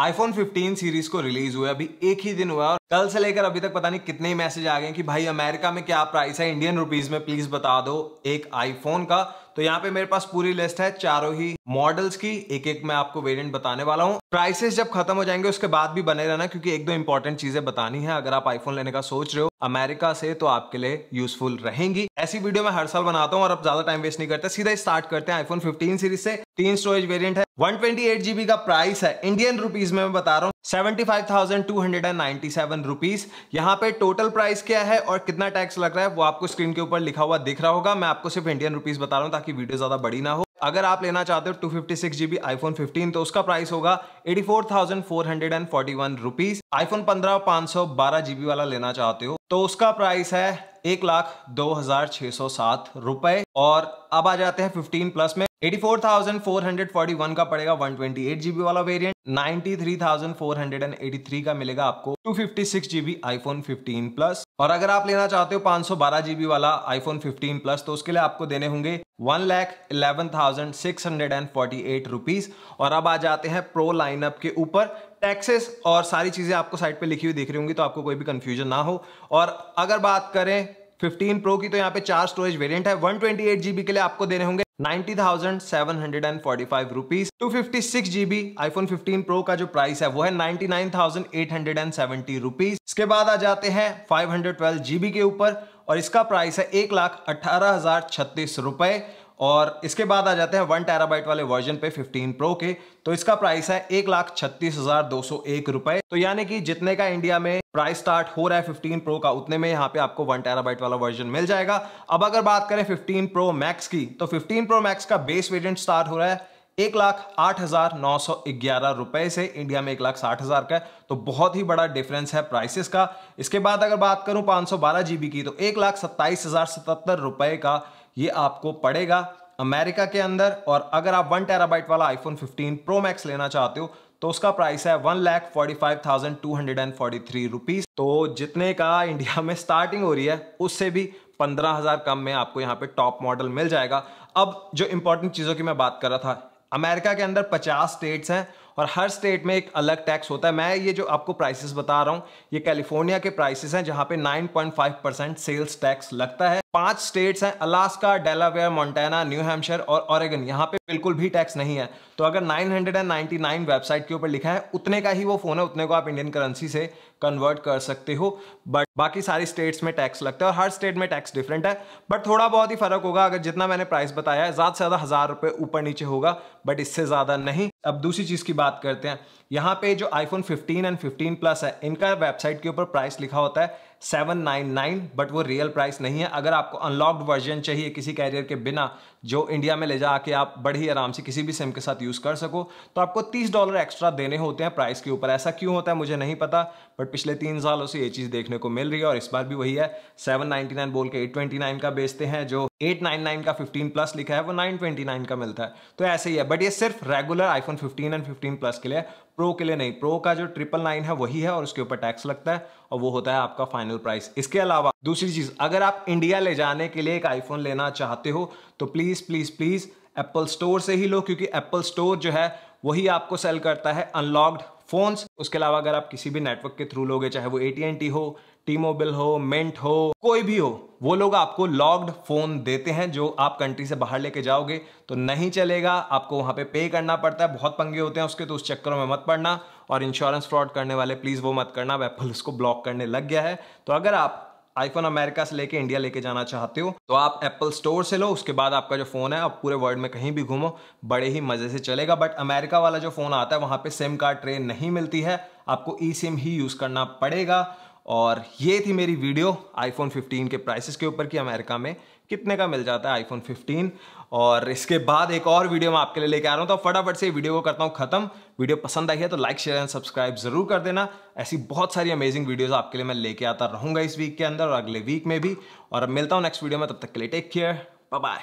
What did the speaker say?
iPhone 15 series को release हुए अभी एक ही दिन हुआ और कल से लेकर अभी तक पता नहीं कितने ही मैसेज आ गए कि भाई अमेरिका में क्या प्राइस है इंडियन रुपीज में प्लीज बता दो एक आईफोन का तो यहाँ पे मेरे पास पूरी लिस्ट है चारों ही मॉडल्स की एक एक मैं आपको वेरिएंट बताने वाला हूँ प्राइसेस जब खत्म हो जाएंगे उसके बाद भी बने रहना क्योंकि एक दो इंपॉर्टेंट चीजें बतानी है अगर आप आईफोन लेने का सोच रहे हो अमेरिका से तो आपके लिए यूजफुल रहेंगी ऐसी वीडियो मैं हर साल बनाता हूँ और अब ज्यादा टाइम वेस्ट नहीं करते सीधा स्टार्ट करते हैं आईफोन 15 सीरीज से तीन स्टोरेज वेरिएंट है 128 जीबी का प्राइस है इंडियन रुपीस में मैं बता रहा हूँ 75,297 रुपीस यहाँ पे टोटल प्राइस क्या है और कितना टैक्स लग रहा है वो आपको स्क्रीन के ऊपर लिखा हुआ दिख रहा होगा मैं आपको सिर्फ इंडियन रुपीज बता रहा हूँ ताकि वीडियो ज्यादा बड़ी ना हो अगर आप लेना चाहते हो two fifty six GB iPhone fifteen तो उसका प्राइस होगा eighty four thousand four hundred and forty one rupees iPhone पंद्रह पांच सौ बारह जीबी वाला लेना चाहते हो तो उसका प्राइस है एक लाख दो हजार छः सौ सात रुपये और अब आ जाते हैं 15 प्लस में 84,441 का पड़ेगा 128 जीबी वाला वेरिएंट 93,483 का मिलेगा आपको 256 जीबी आईफोन 15 प्लस और अगर आप लेना चाहते हो 512 जीबी वाला आईफोन 15 प्लस तो उसके लिए आपको देने होंगे one lakh eleven thousand six hundred and forty eight rupees और अब आ जाते हैं प्रो लाइनअप के ऊपर टैक्सेस और सारी चीजें आपको साइट पे लिखी हुई दिख रही होंगी तो आपको कोई भी कंफ्यूजन ना हो और अगर बात करें 15 प्रो की तो यहाँ पे चार स्टोरेज वेरिएंट है 128 जीबी के लिए आपको देने होंगे 90,745 रुपीस 256 जीबी आईफोन 15 प्रो का जो प्राइस है वो है 99,870 रुपीस इसके बाद आ जाते हैं 512 जीबी के ऊपर और इसका प्राइस है एक लाख अठारह हजार छत्तीस रुपए और इसके बाद आ जाते हैं वन टेराबाइट वाले वर्जन पे 15 प्रो के तो इसका प्राइस है एक लाख छत्तीस हजार दो सौ एक रुपए तो यानी कि जितने का इंडिया में प्राइस स्टार्ट हो रहा है 15 प्रो का उतने में यहाँ पे आपको वन टेराबाइट वाला वर्जन मिल जाएगा अब अगर बात करें 15 प्रो मैक्स की तो फिफ्टीन प्रो मैक्स का बेस वेरियंट स्टार्ट हो रहा है एक लाख आठ हजार नौ सौ ग्यारह रुपए से इंडिया में एक लाख साठ हजार का तो बहुत ही बड़ा डिफरेंस है प्राइसेस का इसके बाद अगर बात करूं पांच सौ बारह जीबी की तो एक लाख सत्ताईस हजार सतहत्तर रुपए का ये आपको पड़ेगा अमेरिका के अंदर और अगर आप वन टेराबाइट वाला आईफोन 15 प्रो मैक्स लेना चाहते हो तो उसका प्राइस है one lakh forty five thousand two hundred and forty three rupees तो जितने का इंडिया में स्टार्टिंग हो रही है उससे भी पंद्रह हजार कम में आपको यहाँ पे टॉप मॉडल मिल जाएगा अब जो इंपॉर्टेंट चीज़ों की मैं बात कर रहा था अमेरिका के अंदर पचास स्टेट्स हैं और हर स्टेट में एक अलग टैक्स होता है मैं ये जो आपको प्राइसेस बता रहा हूँ ये कैलिफोर्निया के प्राइसेस हैं जहाँ पे 9.5 परसेंट सेल्स टैक्स लगता है पांच स्टेट्स हैं Alaska Delaware Montana New Hampshire और ऑरेगन यहाँ पे बिल्कुल भी टैक्स नहीं है तो अगर 999 वेबसाइट के ऊपर लिखा है उतने का ही वो फोन है उतने को आप इंडियन करेंसी से कन्वर्ट कर सकते हो बट बाकी सारी स्टेट्स में टैक्स लगता है और हर स्टेट में टैक्स डिफरेंट है बट थोड़ा बहुत ही फर्क होगा अगर जितना मैंने प्राइस बताया है ज़्यादा से ज़्यादा हज़ार रुपए ऊपर नीचे होगा बट इससे ज़्यादा नहीं अब दूसरी चीज़ की बात करते हैं यहाँ पे जो आईफोन 15 एंड 15 प्लस है इनका वेबसाइट के ऊपर प्राइस लिखा होता है 799 बट वो रियल प्राइस नहीं है अगर आपको अनलॉक्ड वर्जन चाहिए किसी कैरियर के बिना जो इंडिया में ले जा के आप बड़े ही आराम से किसी भी सिम के साथ यूज़ कर सको तो आपको तीस डॉलर एक्स्ट्रा देने होते हैं प्राइस के ऊपर ऐसा क्यों होता है मुझे नहीं पता बट पिछले तीन सालों से ये चीज़ देखने को मिल रही है और इस बार भी वही है सेवन बोल के एट का बेचते हैं जो 899 का 15 प्लस लिखा है वो 929 का मिलता है तो ऐसे ही है बट ये सिर्फ regular iPhone fifteen and fifteen plus के लिए प्रो के लिए नहीं प्रो का जो ट्रिपल नाइन है वही है और उसके ऊपर टैक्स लगता है और वो होता है आपका फाइनल प्राइस इसके अलावा दूसरी चीज अगर आप इंडिया ले जाने के लिए एक आईफोन लेना चाहते हो तो please please please Apple store से ही लो क्योंकि एप्पल स्टोर जो है वही आपको सेल करता है अनलॉक्ड फोन्स उसके अलावा अगर आप किसी भी नेटवर्क के थ्रू लोगे चाहे वो ए हो टी मोबाइल हो मेंट हो कोई भी हो वो लोग आपको लॉक्ड फोन देते हैं जो आप कंट्री से बाहर लेके जाओगे तो नहीं चलेगा आपको वहां पे पे करना पड़ता है बहुत पंगे होते हैं उसके तो उस चक्करों में मत पड़ना और इंश्योरेंस फ्रॉड करने वाले प्लीज़ वो मत करना अब एप्पल उसको ब्लॉक करने लग गया है तो अगर आप आईफोन अमेरिका से लेके इंडिया लेके जाना चाहते हो तो आप एप्पल स्टोर से लो उसके बाद आपका जो फोन है आप पूरे वर्ल्ड में कहीं भी घूमो बड़े ही मजे से चलेगा बट अमेरिका वाला जो फोन आता है वहां पे सिम कार्ड ट्रेन नहीं मिलती है आपको ई सिम ही यूज करना पड़ेगा और ये थी मेरी वीडियो आईफोन 15 के प्राइसेस के ऊपर कि अमेरिका में कितने का मिल जाता है आईफोन 15 और इसके बाद एक और वीडियो मैं आपके लिए लेके आ रहा हूँ तो फटाफट से वीडियो को करता हूँ खत्म वीडियो पसंद आई है तो लाइक शेयर एंड सब्सक्राइब जरूर कर देना ऐसी बहुत सारी अमेजिंग वीडियोस आपके लिए मैं लेके आता रहूँगा इस वीक के अंदर और अगले वीक में भी और अब मिलता हूँ नेक्स्ट वीडियो में तब तक के लिए टेक केयर बाय